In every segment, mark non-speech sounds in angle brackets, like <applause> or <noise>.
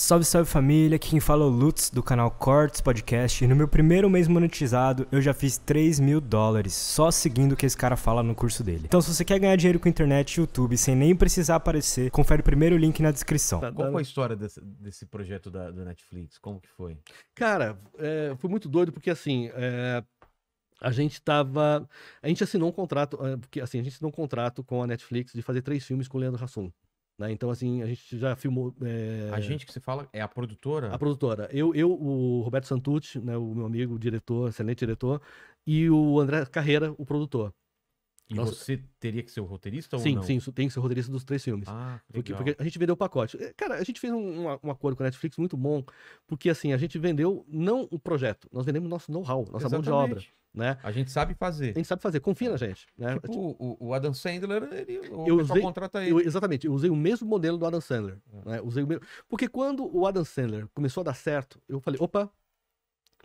Salve, salve família, aqui quem fala é o Lutz do canal Cortes Podcast e no meu primeiro mês monetizado eu já fiz 3 mil dólares só seguindo o que esse cara fala no curso dele. Então se você quer ganhar dinheiro com internet e YouTube sem nem precisar aparecer, confere o primeiro link na descrição. Tá Qual foi a história desse, desse projeto da, Netflix? Como que foi? Cara, é, foi muito doido porque assim, é, a gente tava... A gente assinou um contrato, é, porque assim, a gente assinou um contrato com a Netflix de fazer três filmes com o Leandro Hassum. Né? Então, assim, a gente já filmou. É... A gente que se fala é a produtora? A produtora. Eu, eu o Roberto Santucci, né, o meu amigo, o diretor, excelente diretor, e o André Carreira, o produtor. E Nossa. você teria que ser o roteirista sim, ou não? Sim, sim, tem que ser o roteirista dos três filmes. Ah, porque, porque, a gente vendeu o pacote. É, cara, a gente fez um, um, acordo com a Netflix muito bom, porque assim, a gente vendeu não o projeto, nós vendemos nosso know-how, nossa Exatamente. mão de obra. Né? A gente sabe fazer. A gente sabe fazer, confia na gente. Né? Tipo, tipo O, o, Adam Sandler, ele, o eu usei, contrata ele. Eu, exatamente, eu usei o mesmo modelo do Adam Sandler. É. Né? Usei o mesmo... Porque quando o Adam Sandler começou a dar certo, eu falei, opa,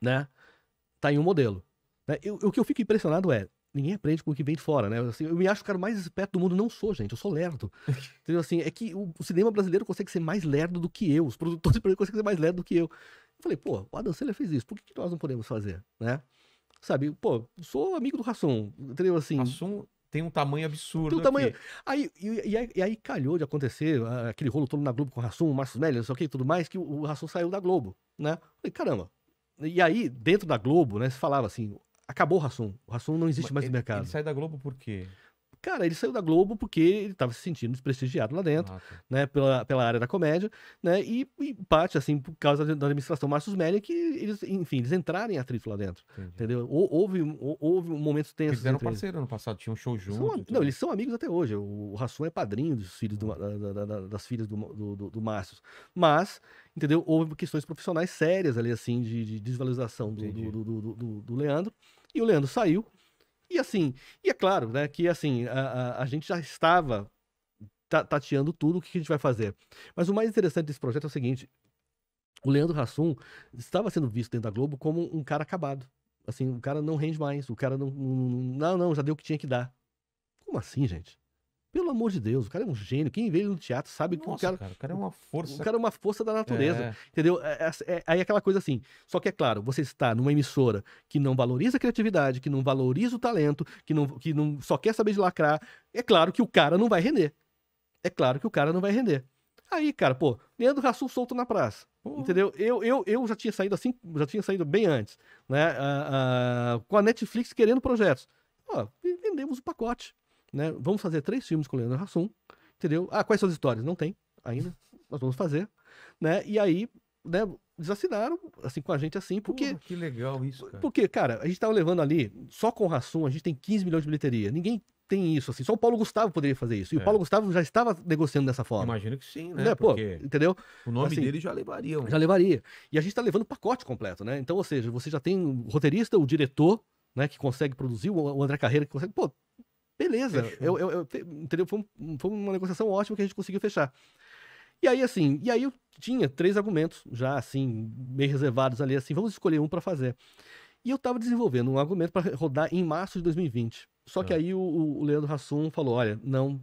né? Tá em um modelo. Né? Eu, o que eu fico impressionado é, ninguém aprende com o que vem de fora, né? Assim, eu me acho o cara mais esperto do mundo, não sou, gente, eu sou lerdo. <laughs> Entendeu? Assim, é que o, cinema brasileiro consegue ser mais lerdo do que eu, os produtores <laughs> brasileiros conseguem ser mais lerdo do que eu. Eu falei, pô, o Adam Sandler fez isso, por que, que nós não podemos fazer, né? Sabe, pô, sou amigo do Rassum, entendeu? Assim, Rassum tem um tamanho absurdo. Tem um tamanho. Aqui. Aí, e, e, e, aí calhou de acontecer ah, aquele rolo todo na Globo com o Rassum, o Márcio Melo, não sei o que tudo mais, que o, o Rassum saiu da Globo, né? Eu falei, caramba. E aí, dentro da Globo, né, se falava assim, Acabou o Rassum. O Rassum não existe mais ele, no mercado. Ele saiu da Globo por quê? Cara, ele saiu da Globo porque ele estava se sentindo desprestigiado lá dentro, ah, tá. né? Pela, pela área da comédia, né? E, e parte, assim, por causa da, administração Márcio Melia, que eles, enfim, eles entrarem em atrito lá dentro. Entendi. Entendeu? Houve, houve momentos tenso. Eles eram parceiros no passado, tinham um show junto. São, não, eles são amigos até hoje. O, Rassum é padrinho dos filhos do, ah. da, da, das filhas do, do, do Márcio. Mas entendeu? Houve questões profissionais sérias ali, assim, de, de desvalorização do, do, do, do, Leandro, e o Leandro saiu. E assim, e é claro, né, que assim, a, a, a gente já estava tateando tudo o que a gente vai fazer. Mas o mais interessante desse projeto é o seguinte: o Leandro Hassum estava sendo visto dentro da Globo como um cara acabado. Assim, o cara não rende mais, o cara não. Não, não, já deu o que tinha que dar. Como assim, gente? Pelo amor de Deus, o cara é um gênio. Quem vê ele no teatro sabe Nossa, que o cara, cara, o cara é uma força. O cara é uma força da natureza. É. Entendeu? É, é, é, aí é aquela coisa assim. Só que é claro, você está numa emissora que não valoriza a criatividade, que não valoriza o talento, que não, que não só quer saber de lacrar. É claro que o cara não vai render. É claro que o cara não vai render. Aí, cara, pô, Leandro Rassul solto na praça. Entendeu? Eu, eu, eu já tinha saído assim, já tinha saído bem antes, né? Ah, ah, com a Netflix querendo projetos. Pô, vendemos o pacote né? Vamos fazer três filmes com o Leandro Hassum, entendeu? Ah, quais são as histórias? Não tem ainda. Nós vamos fazer, né? E aí, né, desassinaram, assim, com a gente assim, porque... Pô, que legal isso, cara. Porque, cara, a gente tava levando ali, só com o Hassum, a gente tem 15 milhões de bilheteria. Ninguém tem isso, assim. Só o Paulo Gustavo poderia fazer isso. E é. o Paulo Gustavo já estava negociando dessa forma. Imagino que sim, né? né? Pô, entendeu? O nome assim, dele já levaria. Já levaria. E a gente está levando o pacote completo, né? Então, ou seja, você já tem o roteirista, o diretor, né, que consegue produzir, o André Carreira que consegue. Pô, Beleza. Eu, eu, eu, entendeu? Foi, um, foi, uma negociação ótima que a gente conseguiu fechar. E aí, assim, e aí eu tinha três argumentos já, assim, meio reservados ali, assim, vamos escolher um para fazer. E eu tava desenvolvendo um argumento para rodar em março de 2020. Só que tá. aí o, o Leandro Hassum falou: olha, não,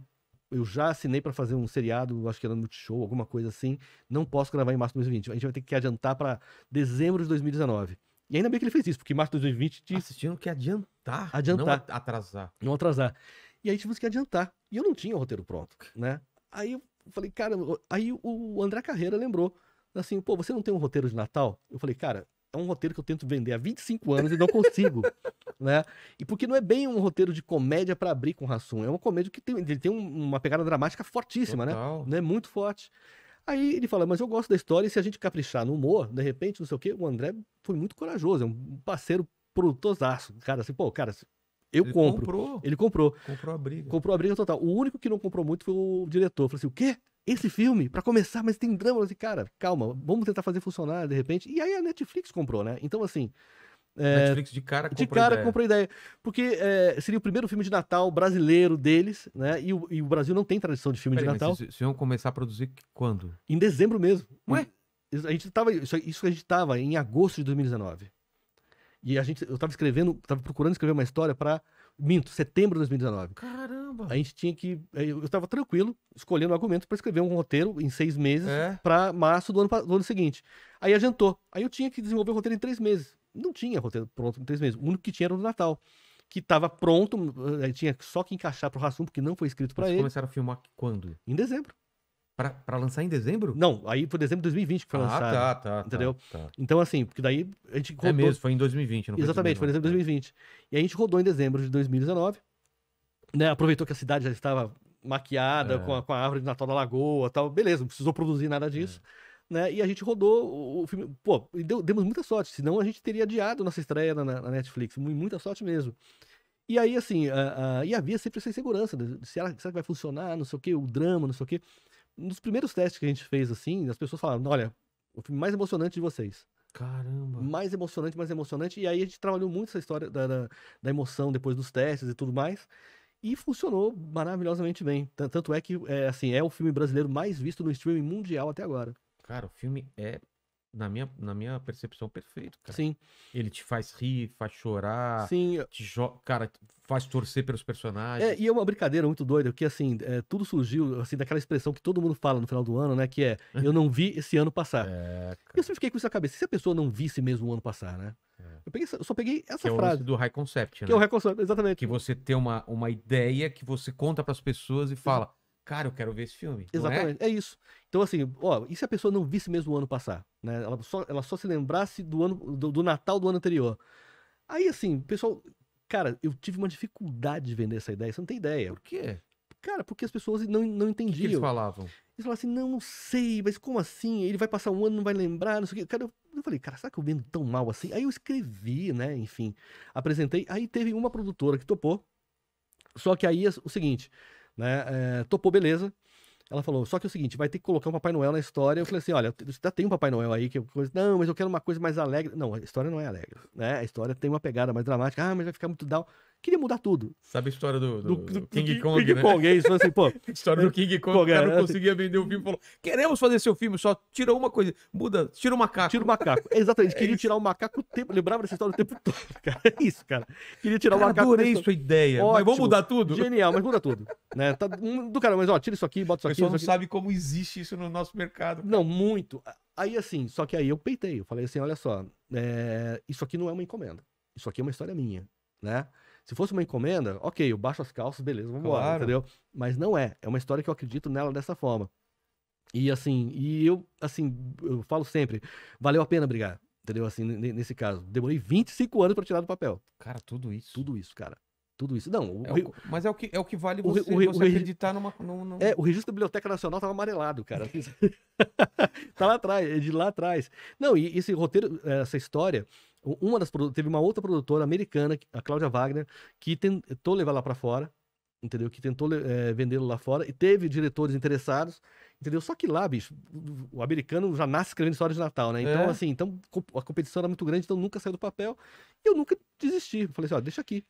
eu já assinei para fazer um seriado, acho que era no Multishow, alguma coisa assim. Não posso gravar em março de 2020. A gente vai ter que adiantar para dezembro de 2019. E ainda bem que ele fez isso, porque março de 2020. Te... Vocês tinham que adiantar. Adiantar. Não atrasar. Não atrasar. E aí tivemos que adiantar. E eu não tinha o roteiro pronto, né? Aí eu falei, cara, aí o André Carreira lembrou. Assim, pô, você não tem um roteiro de Natal? Eu falei, cara, é um roteiro que eu tento vender há 25 anos e não consigo, <laughs> né? E porque não é bem um roteiro de comédia para abrir com o Rassum, é uma comédia que tem, ele tem uma pegada dramática fortíssima, né? Total. né? Não é muito forte. Aí ele fala, mas eu gosto da história e se a gente caprichar no humor, de repente, não sei o quê, o André foi muito corajoso, é um parceiro produtorzaço. Cara, assim, pô, cara, eu ele compro. Comprou. Ele comprou. Comprou a briga. Comprou a briga total. O único que não comprou muito foi o diretor. falou assim, o quê? Esse filme, para começar, mas tem drama. Eu assim, cara, calma, vamos tentar fazer funcionar de repente. E aí a Netflix comprou, né? Então, assim, é, Netflix de cara comprou De cara ideia. ideia. Porque é, seria o primeiro filme de Natal brasileiro deles, né? E o, e o Brasil não tem tradição de filme Pera de aí, Natal. Vocês iam começar a produzir quando? Em dezembro mesmo. Ué? A gente tava, isso, isso a gente tava em agosto de 2019. E a gente, eu tava escrevendo, tava procurando escrever uma história para minto, setembro de 2019. Caramba! A gente tinha que. É, eu estava tranquilo, escolhendo argumento para escrever um roteiro em seis meses é? para março do ano, do ano seguinte. Aí adiantou. Aí eu tinha que desenvolver o roteiro em três meses não tinha roteiro pronto em três meses. O único que tinha era o do Natal. Que estava pronto, eh, tinha só que encaixar para o Rassum, porque não foi escrito para ele. começaram a filmar quando? Em dezembro. Para lançar em dezembro? Não, aí foi dezembro de 2020 que foi ah, lançado. Ah, tá, tá. Entendeu? Tá. Então, assim, porque daí a gente é rodou... É mesmo, foi em 2020, não foi Exatamente, foi em dezembro de 2020. E a gente rodou em dezembro de 2019. Né, aproveitou que a cidade já estava maquiada, é. com, a, com a árvore de Natal da Lagoa tal. Beleza, não precisou produzir nada disso. É né? E a gente rodou o filme. Pô, deu, demos muita sorte, senão a gente teria adiado nossa estreia na, na Netflix. Muita sorte mesmo. E aí, assim, uh, uh, e havia sempre essa insegurança: se ela, será que vai funcionar, não sei o quê, o drama, não sei o quê. Nos primeiros testes que a gente fez, assim, as pessoas falavam: olha, o filme mais emocionante de vocês. Caramba! Mais emocionante, mais emocionante. E aí a gente trabalhou muito essa história da, da, da emoção depois dos testes e tudo mais. E funcionou maravilhosamente bem. Tanto é que, é, assim, é o filme brasileiro mais visto no streaming mundial até agora. Cara, o filme é, na minha, na minha percepção, perfeito, cara. Sim. Ele te faz rir, faz chorar. Sim. Te cara, faz torcer pelos personagens. É, e é uma brincadeira muito doida, que assim, é, tudo surgiu assim, daquela expressão que todo mundo fala no final do ano, né? Que é, <laughs> eu não vi esse ano passar. É, eu sempre fiquei com isso na cabeça. Se a pessoa não visse mesmo o ano passar, né? É. Eu, peguei, eu, só peguei essa que é frase. É do high concept, né? Que é o né? high concept, exatamente. Que você tem uma, uma ideia que você conta para as pessoas e fala: cara, eu quero ver esse filme. É? Exatamente, é? é? isso. Então, assim, ó, e se a pessoa não visse mesmo o ano passar? Né? Ela, só, ela só se lembrasse do ano do, do Natal do ano anterior. Aí, assim, pessoal, cara, eu tive uma dificuldade de vender essa ideia, você não tem ideia. Por quê? Cara, porque as pessoas não, não entendiam. O que, eles falavam? Eles falavam assim, não, não sei, mas como assim? Ele vai passar um ano, não vai lembrar, não sei o quê. Cara, eu, eu falei, cara, será que eu vendo tão mal assim? Aí eu escrevi, né, enfim, apresentei. Aí teve uma produtora que topou. Só que aí é o seguinte, né? É, topou, beleza. Ela falou, só que é o seguinte, vai ter que colocar um Papai Noel na história. Eu falei assim, olha, já tem um Papai Noel aí, que eu, não, mas eu quero uma coisa mais alegre. Não, a história não é alegre, né? A história tem uma pegada mais dramática. Ah, mas vai ficar muito down queria mudar tudo. Sabe a história do, do, do, do King Kong, King né? Kong, é isso, assim, pô. <laughs> a história do King Kong, Kong o cara não assim, conseguia vender o filme, falou, queremos fazer seu filme, só tira uma coisa, muda, tira o macaco. Tira o macaco, é, exatamente, <laughs> é queria isso. tirar o macaco o tempo, lembrava dessa história o tempo todo, <laughs> cara, é isso, cara. Queria tirar cara, o macaco. adorei sua ideia, Ótimo, mas vamos mudar tudo? Genial, mas muda tudo, né? Tá, do cara, mas ó, tira isso aqui, bota isso aqui. O pessoal não aqui. sabe como existe isso no nosso mercado. Cara. Não, muito. Aí assim, só que aí eu peitei, eu falei assim, olha só, é, isso aqui não é uma encomenda, isso aqui é uma história minha né? Se fosse uma encomenda, ok, eu baixo as calças, beleza, vamos embora, entendeu? Mas não é. É uma história que eu acredito nela dessa forma. E assim, e eu, assim, eu falo sempre, valeu a pena brigar, entendeu? Assim, nesse caso, demorei 25 anos para tirar do papel. Cara, tudo isso. Tudo isso, cara. Tudo isso. Não, o, é o, mas é o que, é o que vale você, o, você acreditar numa, É, o registro da Biblioteca Nacional tava amarelado, cara. <laughs> <laughs> tá lá atrás, é de lá atrás. Não, e esse roteiro, essa história, uma das teve uma outra produtora americana, a Cláudia Wagner, que tentou levar lá para fora, entendeu? Que tentou é, vendê-lo lá fora e teve diretores interessados, entendeu? Só que lá, bicho, o americano já nasce escrevendo história de Natal, né? Então, é. assim, então a competição era muito grande, então nunca saiu do papel. E eu nunca desisti. Falei assim, ó, deixa aqui.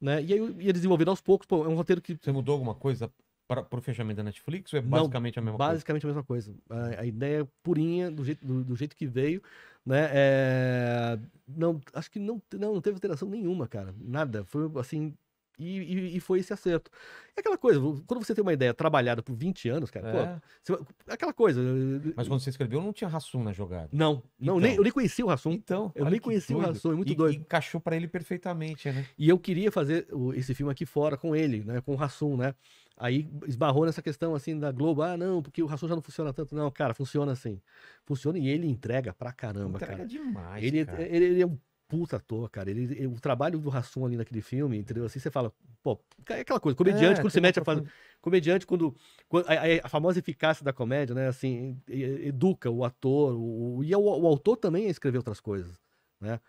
Né? E aí eu ia desenvolvendo aos poucos, pô, é um roteiro que. Você mudou alguma coisa para o fechamento da Netflix ou é basicamente Não, a mesma basicamente coisa? Basicamente a mesma coisa. A, a ideia é purinha, do jeito, do, do jeito que veio, né? É... Não, acho que não, não, não teve alteração nenhuma, cara. Nada. Foi assim. E, e, e, foi esse acerto. É aquela coisa, quando você tem uma ideia trabalhada por 20 anos, cara, é. pô, você, aquela coisa. Mas quando você escreveu, não tinha Rassum na jogada. Não, não então. nem, eu nem conhecia o Rassum. Então, eu nem conhecia doido. o Rassum, é muito e, doido. E encaixou para ele perfeitamente, né? E eu queria fazer esse filme aqui fora com ele, né? Com o Rassum, né? Aí esbarrou nessa questão assim da Globo, ah, não, porque o Rassum já não funciona tanto. Não, cara, funciona assim. Funciona e ele entrega pra caramba, entrega cara. demais, ele, cara. É, ele, ele, é um puta ator, cara. Ele, ele o trabalho do Rassum ali naquele filme, entendeu? Assim, você fala, pô, é aquela coisa. Comediante, é, quando se mete a fazer... Comediante, quando... quando a, a, famosa eficácia da comédia, né? Assim, educa o ator. O, e o, o autor também a escrever outras coisas, né?